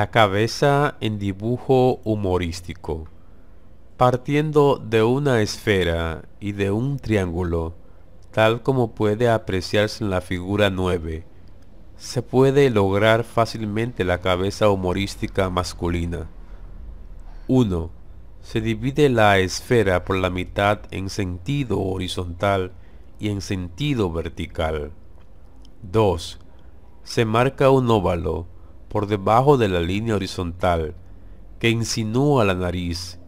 La cabeza en dibujo humorístico. Partiendo de una esfera y de un triángulo, tal como puede apreciarse en la figura 9, se puede lograr fácilmente la cabeza humorística masculina. 1. Se divide la esfera por la mitad en sentido horizontal y en sentido vertical. 2. Se marca un óvalo por debajo de la línea horizontal que insinúa la nariz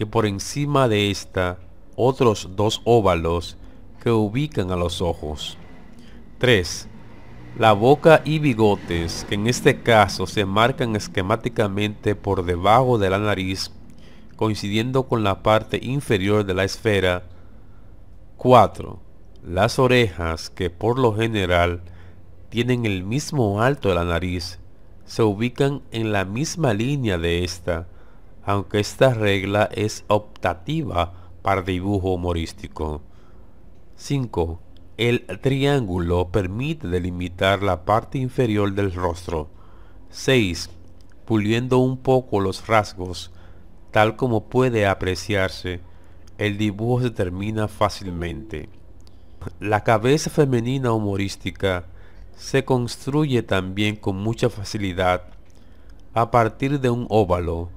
y por encima de ésta otros dos óvalos que ubican a los ojos. 3. La boca y bigotes, que en este caso se marcan esquemáticamente por debajo de la nariz, coincidiendo con la parte inferior de la esfera. 4. Las orejas, que por lo general tienen el mismo alto de la nariz, se ubican en la misma línea de esta, aunque esta regla es optativa para dibujo humorístico. 5. El triángulo permite delimitar la parte inferior del rostro. 6. Puliendo un poco los rasgos, tal como puede apreciarse, el dibujo se termina fácilmente. La cabeza femenina humorística se construye también con mucha facilidad a partir de un óvalo,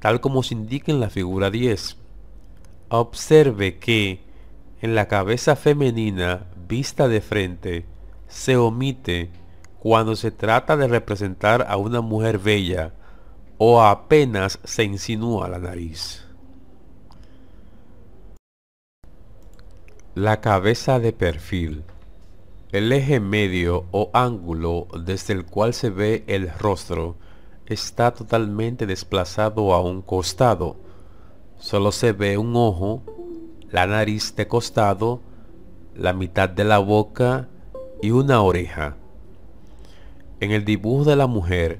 tal como se indica en la figura 10. Observe que en la cabeza femenina vista de frente se omite cuando se trata de representar a una mujer bella o apenas se insinúa la nariz. La cabeza de perfil el eje medio o ángulo desde el cual se ve el rostro está totalmente desplazado a un costado. Solo se ve un ojo, la nariz de costado, la mitad de la boca y una oreja. En el dibujo de la mujer,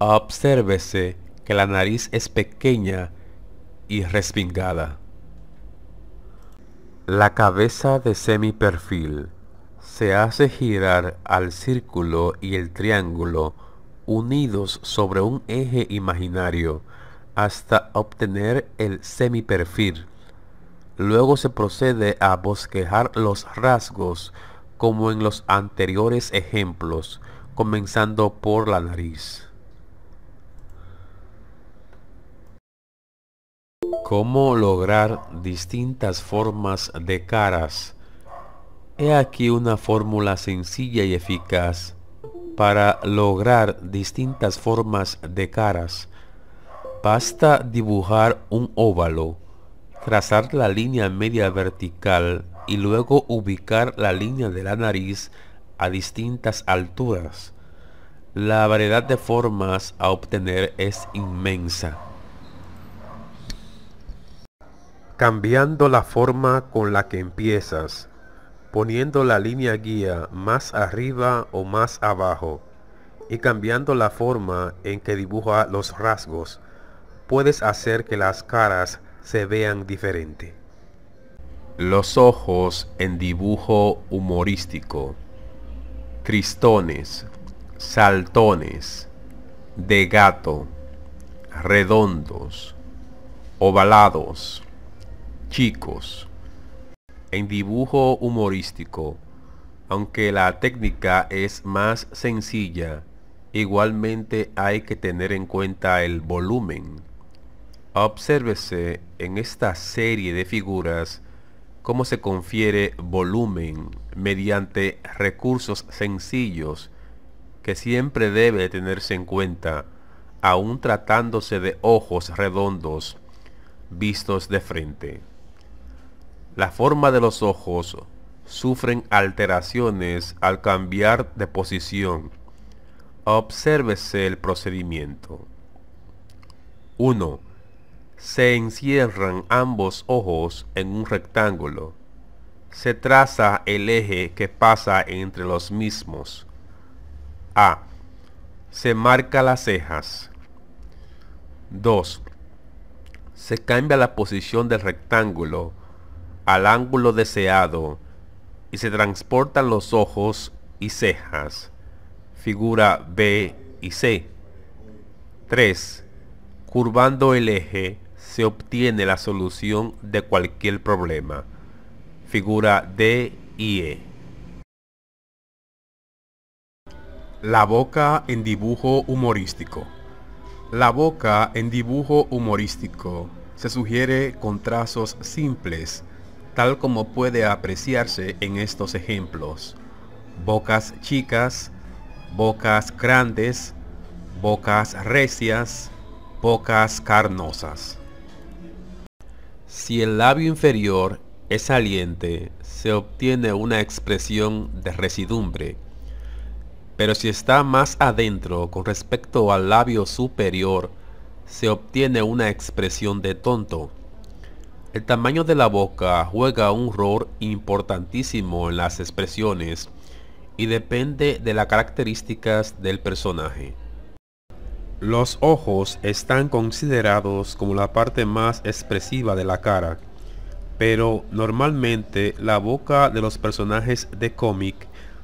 obsérvese que la nariz es pequeña y respingada. La cabeza de perfil. Se hace girar al círculo y el triángulo unidos sobre un eje imaginario hasta obtener el semiperfil. Luego se procede a bosquejar los rasgos como en los anteriores ejemplos, comenzando por la nariz. ¿Cómo lograr distintas formas de caras? He aquí una fórmula sencilla y eficaz para lograr distintas formas de caras. Basta dibujar un óvalo, trazar la línea media vertical y luego ubicar la línea de la nariz a distintas alturas. La variedad de formas a obtener es inmensa. Cambiando la forma con la que empiezas poniendo la línea guía más arriba o más abajo y cambiando la forma en que dibuja los rasgos, puedes hacer que las caras se vean diferente. Los ojos en dibujo humorístico. Tristones, saltones, de gato, redondos, ovalados, chicos en dibujo humorístico, aunque la técnica es más sencilla, igualmente hay que tener en cuenta el volumen. Obsérvese en esta serie de figuras cómo se confiere volumen mediante recursos sencillos que siempre debe tenerse en cuenta, aun tratándose de ojos redondos vistos de frente. La forma de los ojos sufren alteraciones al cambiar de posición. Obsérvese el procedimiento. 1. Se encierran ambos ojos en un rectángulo. Se traza el eje que pasa entre los mismos. A. Se marca las cejas. 2. Se cambia la posición del rectángulo al ángulo deseado y se transportan los ojos y cejas, figura B y C. 3. Curvando el eje se obtiene la solución de cualquier problema, figura D y E. La boca en dibujo humorístico. La boca en dibujo humorístico se sugiere con trazos simples, tal como puede apreciarse en estos ejemplos. Bocas chicas, bocas grandes, bocas recias, bocas carnosas. Si el labio inferior es saliente, se obtiene una expresión de residumbre, pero si está más adentro con respecto al labio superior, se obtiene una expresión de tonto. El tamaño de la boca juega un rol importantísimo en las expresiones y depende de las características del personaje. Los ojos están considerados como la parte más expresiva de la cara, pero normalmente la boca de los personajes de cómic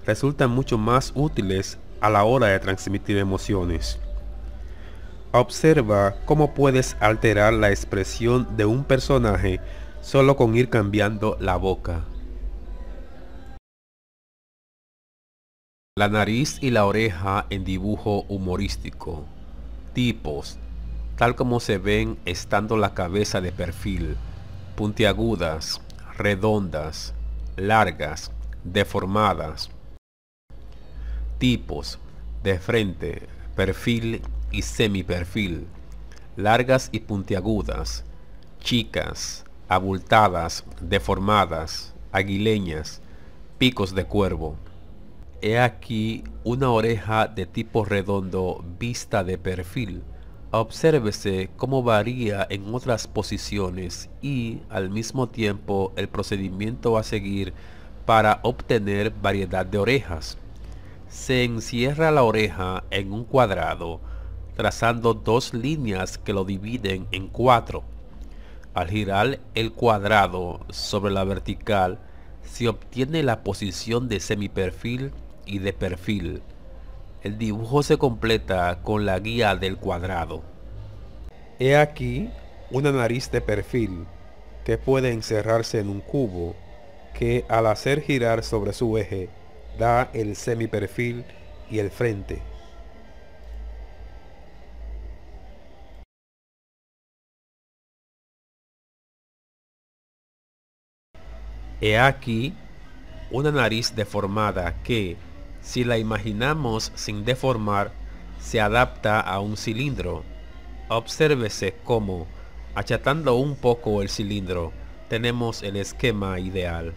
resultan mucho más útiles a la hora de transmitir emociones. Observa cómo puedes alterar la expresión de un personaje solo con ir cambiando la boca. La nariz y la oreja en dibujo humorístico. Tipos, tal como se ven estando la cabeza de perfil, puntiagudas, redondas, largas, deformadas. Tipos, de frente, perfil y semiperfil, largas y puntiagudas, chicas, abultadas, deformadas, aguileñas, picos de cuervo. He aquí una oreja de tipo redondo vista de perfil. Obsérvese cómo varía en otras posiciones y al mismo tiempo el procedimiento a seguir para obtener variedad de orejas. Se encierra la oreja en un cuadrado trazando dos líneas que lo dividen en cuatro. Al girar el cuadrado sobre la vertical, se obtiene la posición de semiperfil y de perfil. El dibujo se completa con la guía del cuadrado. He aquí una nariz de perfil que puede encerrarse en un cubo que al hacer girar sobre su eje da el semiperfil y el frente. He aquí una nariz deformada que, si la imaginamos sin deformar, se adapta a un cilindro. Obsérvese cómo, achatando un poco el cilindro, tenemos el esquema ideal.